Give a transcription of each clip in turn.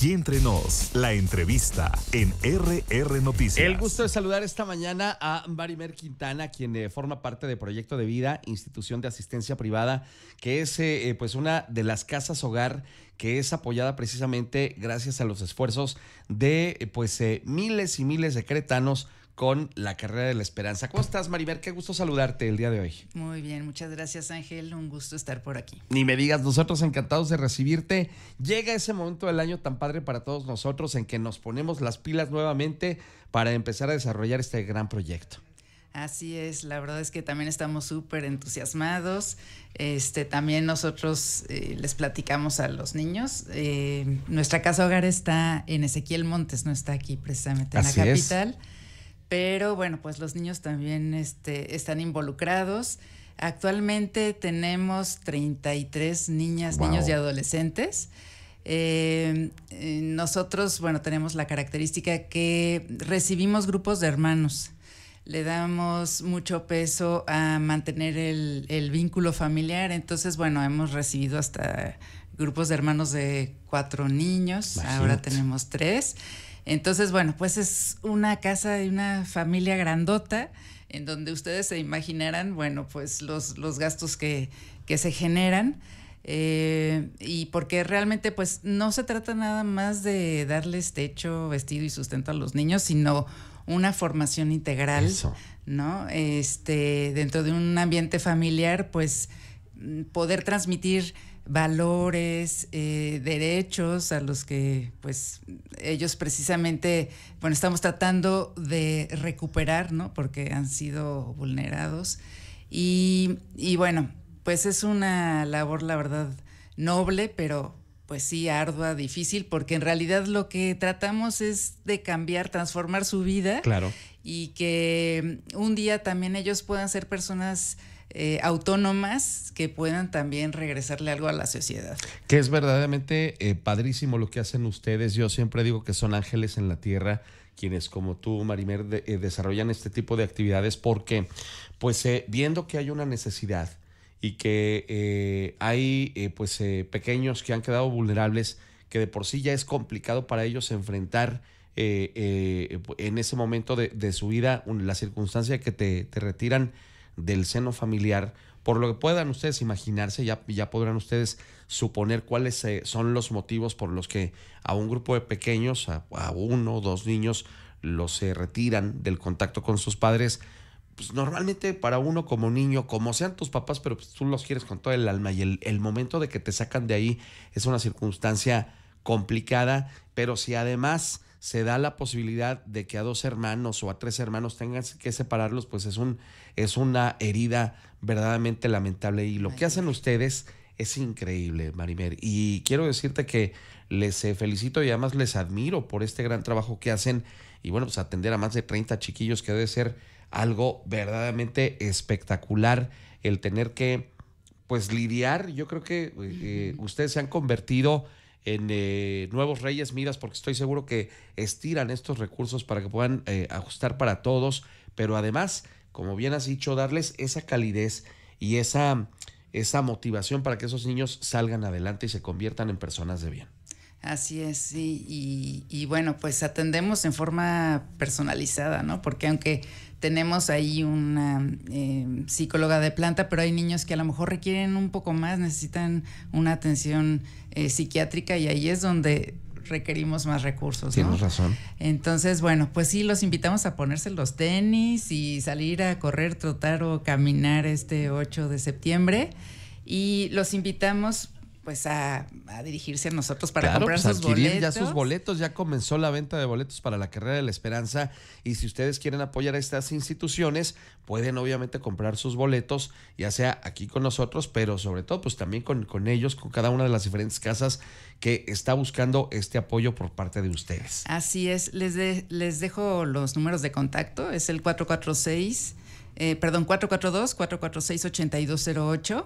Y entre nos, la entrevista en RR Noticias. El gusto de saludar esta mañana a Marimer Quintana, quien eh, forma parte de Proyecto de Vida, institución de asistencia privada, que es eh, eh, pues una de las casas hogar que es apoyada precisamente gracias a los esfuerzos de pues miles y miles de cretanos con la carrera de la esperanza. ¿Cómo estás, Maribel? Qué gusto saludarte el día de hoy. Muy bien, muchas gracias, Ángel. Un gusto estar por aquí. Ni me digas, nosotros encantados de recibirte. Llega ese momento del año tan padre para todos nosotros en que nos ponemos las pilas nuevamente para empezar a desarrollar este gran proyecto. Así es, la verdad es que también estamos súper entusiasmados. Este, también nosotros eh, les platicamos a los niños. Eh, nuestra casa hogar está en Ezequiel Montes, no está aquí precisamente en la capital pero bueno, pues los niños también este, están involucrados. Actualmente tenemos 33 niñas, niños y adolescentes. Eh, eh, nosotros, bueno, tenemos la característica que recibimos grupos de hermanos. Le damos mucho peso a mantener el, vínculo familiar. Entonces, bueno, hemos recibido hasta grupos de hermanos de cuatro niños. Ahora tenemos tres. Entonces, bueno, pues es una casa de una familia grandota en donde ustedes se imaginarán, bueno, pues los, gastos que, se generan. Eh, y porque realmente pues no se trata nada más de darles techo, vestido y sustento a los niños, sino una formación integral, ¿no? Este, dentro de un ambiente familiar, pues poder transmitir valores, eh, derechos a los que pues ellos precisamente, bueno, estamos tratando de recuperar, ¿no? Porque han sido vulnerados. Y, y bueno, pues es una labor, la verdad, noble, pero pues sí, ardua, difícil, porque en realidad lo que tratamos es de cambiar, transformar su vida. Claro. Y que mm, un día también ellos puedan ser personas eh, autónomas que puedan también regresarle algo a la sociedad. Que es verdaderamente eh, padrísimo lo que hacen ustedes. Yo siempre digo que son ángeles en la tierra quienes como tú, Marimer, eh, desarrollan este tipo de actividades porque, pues viendo que hay una necesidad, y que eh, hay eh, pues eh, pequeños que han quedado vulnerables que de por sí ya es complicado para ellos enfrentar en ese momento de, su vida la circunstancia que te, te, retiran del seno familiar por lo que puedan ustedes imaginarse ya, ya podrán ustedes suponer cuáles son los motivos por los que a un grupo de pequeños a, a uno o dos niños los retiran del contacto con sus padres pues normalmente para uno como niño, como sean tus papás, pero pues, tú los quieres con todo el alma y el, momento de que te sacan de ahí es una circunstancia complicada, pero si además se da la posibilidad de que a dos hermanos o a tres hermanos tengan que separarlos, pues es, un, es una herida verdaderamente lamentable y lo que hacen ustedes es increíble, Marimer. Y quiero decirte que les eh, felicito y además les admiro por este gran trabajo que hacen y bueno, pues atender a más de 30 chiquillos que debe ser algo verdaderamente espectacular el tener que pues lidiar. Yo creo que eh, eh, ustedes se han convertido en eh, nuevos Reyes miras, porque estoy seguro que estiran estos recursos para que puedan ajustar para todos, pero además, como bien has dicho, darles esa calidez y esa, esa motivación para que esos niños salgan adelante y se conviertan en personas de bien. Así es, sí. Y, y, bueno, pues atendemos en forma personalizada, ¿no? Porque aunque tenemos ahí una em, psicóloga de planta, pero hay niños que a lo mejor requieren un poco más, necesitan una atención eh, psiquiátrica y ahí es donde requerimos más recursos. Tienes razón. Entonces, bueno, pues sí, los invitamos a ponerse los tenis y salir a correr, trotar o caminar este 8 de septiembre. Y los invitamos pues a, dirigirse a nosotros para comprar pues, sus boletos. Ya sus boletos, ya comenzó la venta de boletos para la carrera de la esperanza y si ustedes quieren apoyar a estas instituciones, pueden obviamente comprar sus boletos, ya sea aquí con nosotros, pero sobre todo pues también con, con ellos, con cada una de las diferentes casas que está buscando este apoyo por parte de ustedes. Así es, les, les dejo los números de contacto, es el 446. Eh, perdón, 442-446-8208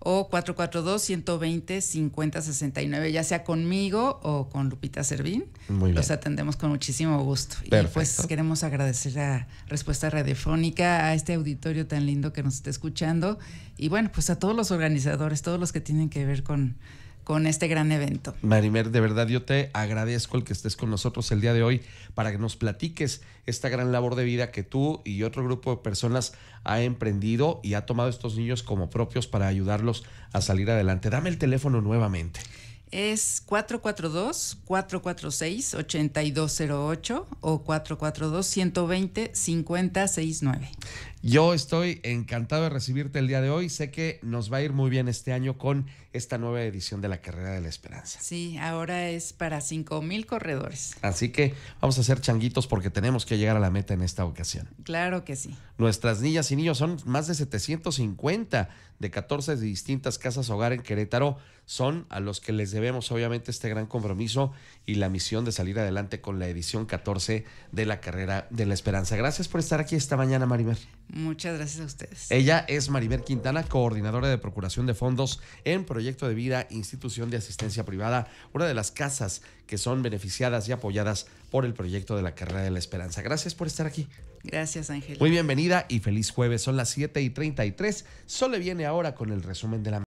o 442-120-5069, ya sea conmigo o con Lupita Servín. Muy bien. Los atendemos con muchísimo gusto. Y pues queremos agradecer la respuesta radiofónica a este auditorio tan lindo que nos está escuchando y bueno, pues a todos los organizadores, todos los que tienen que ver con con este gran evento. Marimer, de verdad yo te agradezco el que estés con nosotros el día de hoy para que nos platiques esta gran labor de vida que tú y otro grupo de personas ha emprendido y ha tomado estos niños como propios para ayudarlos a salir adelante. Dame el teléfono nuevamente. Es 442-446-8208 o 442-120-5069. Yo estoy encantado de recibirte el día de hoy. Sé que nos va a ir muy bien este año con esta nueva edición de la Carrera de la Esperanza. Sí, ahora es para mil corredores. Así que vamos a hacer changuitos porque tenemos que llegar a la meta en esta ocasión. Claro que sí. Nuestras niñas y niños son más de 750 de 14 distintas casas hogar en Querétaro. Son a los que les debemos obviamente este gran compromiso y la misión de salir adelante con la edición 14 de la Carrera de la Esperanza. Gracias por estar aquí esta mañana, Marimer. Muchas gracias a ustedes. Ella es Maribel Quintana, coordinadora de Procuración de Fondos en Proyecto de Vida, Institución de Asistencia Privada, una de las casas que son beneficiadas y apoyadas por el proyecto de la Carrera de la Esperanza. Gracias por estar aquí. Gracias, Ángel. Muy bienvenida y feliz jueves. Son las 7 y 33. Solo viene ahora con el resumen de la